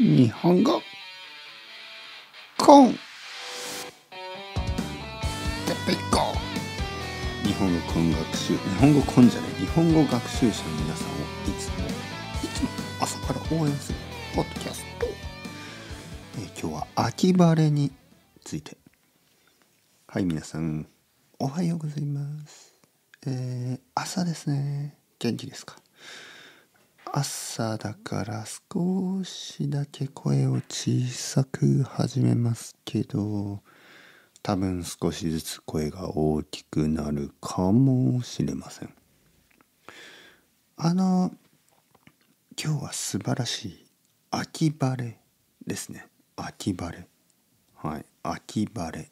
日本語コン日本語コン学習日本語コンじゃない日本語学習者の皆さんをいつもいつも朝から応援するポッドキャスト、え今日は秋晴れについてはい皆さんおはようございますえー、朝ですね元気ですか朝だから少しだけ声を小さく始めますけど多分少しずつ声が大きくなるかもしれませんあの今日は素晴らしい秋晴れですね秋晴れはい秋晴れ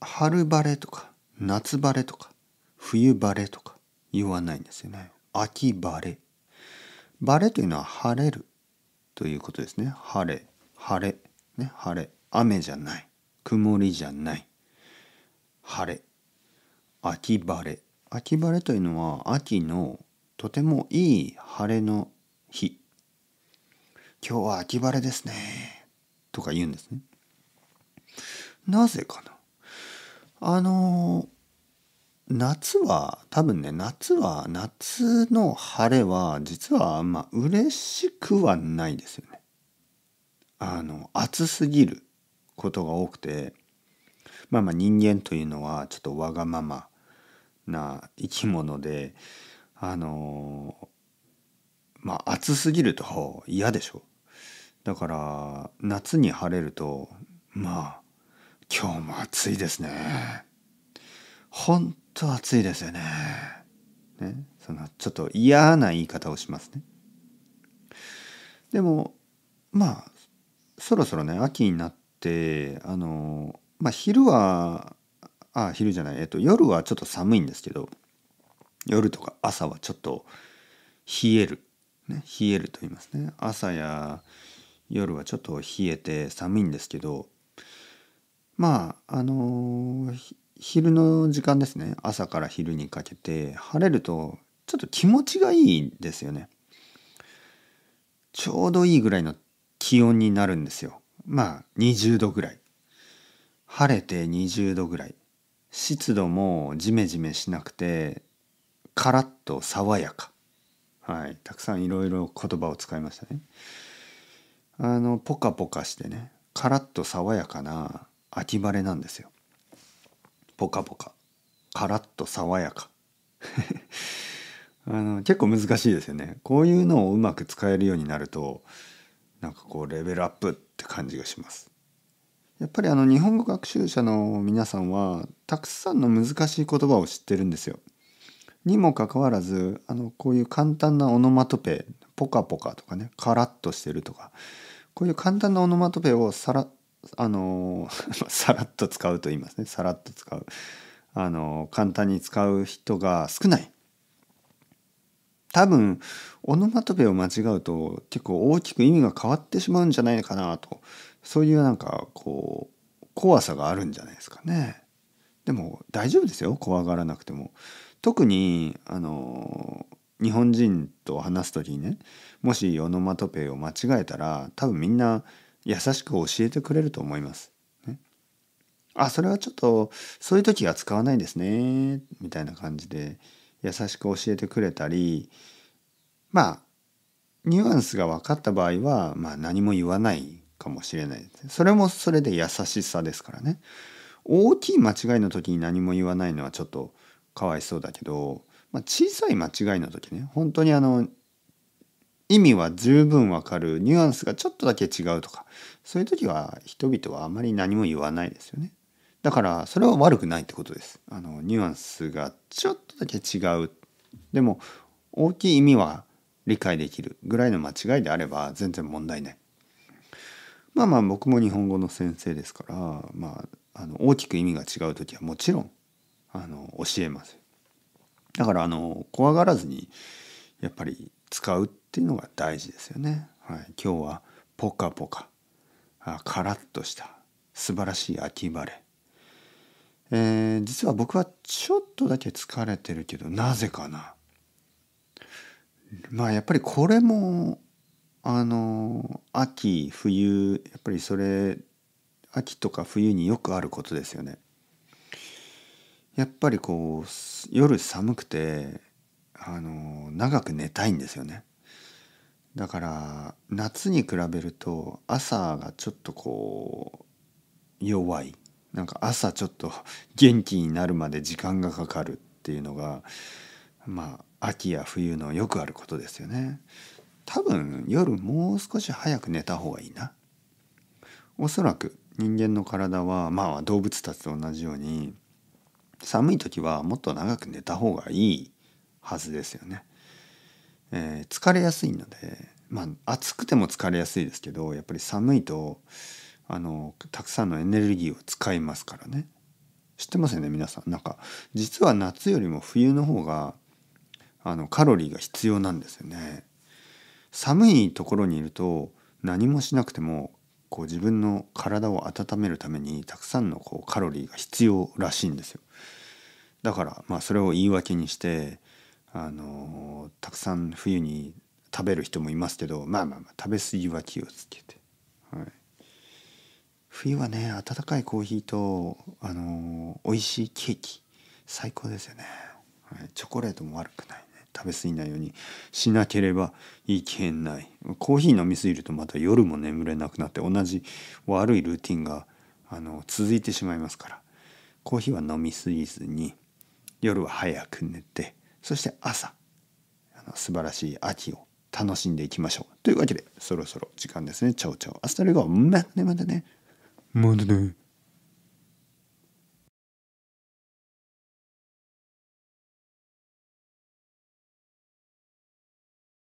春晴れとか夏晴れとか冬晴れとか言わないんですよね秋晴れ。晴れというのは晴れるということですね。晴れ、晴れ、ね、晴れ。雨じゃない。曇りじゃない。晴れ。秋晴れ。秋晴れというのは秋のとてもいい晴れの日。今日は秋晴れですね。とか言うんですね。なぜかな。あのー夏は多分ね夏は夏の晴れは実はまあ嬉しくはないですよね。あの暑すぎることが多くてまあまあ人間というのはちょっとわがままな生き物であのまあ暑すぎると嫌でしょ。だから夏に晴れるとまあ今日も暑いですね。本と暑いですよね。ねそのちょっと嫌な言い方をしますね。でもまあそろそろね秋になってあのまあ昼はあ昼じゃないえっと夜はちょっと寒いんですけど夜とか朝はちょっと冷える、ね、冷えると言いますね朝や夜はちょっと冷えて寒いんですけどまああのー、昼の時間ですね朝から昼にかけて晴れるとちょっと気持ちがいいんですよねちょうどいいぐらいの気温になるんですよまあ20度ぐらい晴れて20度ぐらい湿度もジメジメしなくてカラッと爽やかはいたくさんいろいろ言葉を使いましたねあのポカポカしてねカラッと爽やかな秋晴れなんですよポカポカカラッと爽やか あの結構難しいですよねこういうのをうまく使えるようになるとなんかこうレベルアップって感じがしますやっぱりあの日本語学習者の皆さんはたくさんの難しい言葉を知ってるんですよにもかかわらずあのこういう簡単なオノマトペポカポカとかねカラッとしてるとかこういう簡単なオノマトペをさらあの さらっと使うと言いますねさらっと使うあの簡単に使う人が少ない多分オノマトペを間違うと結構大きく意味が変わってしまうんじゃないかなとそういうなんかこう怖さがあるんじゃないですかね。でも大丈夫ですよ怖がらなくても。特にあの日本人と話す時にねもしオノマトペを間違えたら多分みんな優しく教えてくれると思います。ね、あそれはちょっとそういう時は使わないですねみたいな感じで優しく教えてくれたりまあニュアンスが分かった場合は、まあ、何も言わないかもしれないですね。それもそれで優しさですからね。大きい間違いの時に何も言わないのはちょっとかわいそうだけど、まあ、小さい間違いの時ね本当にあの意味は十分わかるニュアンスがちょっとだけ違うとかそういう時は人々はあまり何も言わないですよね。だからそれは悪くないってことです。あのニュアンスがちょっとだけ違う。でも大きい意味は理解できるぐらいの間違いであれば全然問題ない。まあまあ僕も日本語の先生ですから、まあ、あの大きく意味が違う時はもちろんあの教えます。だからあの怖がらずにやっぱり使うっていうのが大事ですよね。はい、今日はポカポカあカラッとした素晴らしい秋晴れ、えー、実は僕はちょっとだけ疲れてるけどなぜかなまあやっぱりこれもあの秋冬やっぱりそれ秋とか冬によくあることですよね。やっぱりこう夜寒くてあの長く寝たいんですよねだから夏に比べると朝がちょっとこう弱いなんか朝ちょっと元気になるまで時間がかかるっていうのがまあ秋や冬のよくあることですよね多分夜もう少し早く寝た方がいいなおそらく人間の体はまあ動物たちと同じように寒い時はもっと長く寝た方がいいはずですよね。えー、疲れやすいので、まあ、暑くても疲れやすいですけどやっぱり寒いとあのたくさんのエネルギーを使いますからね。知ってますよね皆さん。なんか実は夏よりも冬の方があのカロリーが必要なんですよね。寒いところにいると何もしなくてもこう自分の体を温めるためにたくさんのこうカロリーが必要らしいんですよ。だからまあそれを言い訳にしてあのたくさん冬に食べる人もいますけどまあまあ、まあ、食べ過ぎは気をつけて、はい、冬はね温かいコーヒーとあの美味しいケーキ最高ですよね、はい、チョコレートも悪くないね食べ過ぎないようにしなければいけないコーヒー飲み過ぎるとまた夜も眠れなくなって同じ悪いルーティンがあの続いてしまいますからコーヒーは飲み過ぎずに夜は早く寝てそして朝あの素晴らしい秋を楽しんでいきましょうというわけでそろそろ時間ですねチャオチャオアスタレゴまたねまたねまたね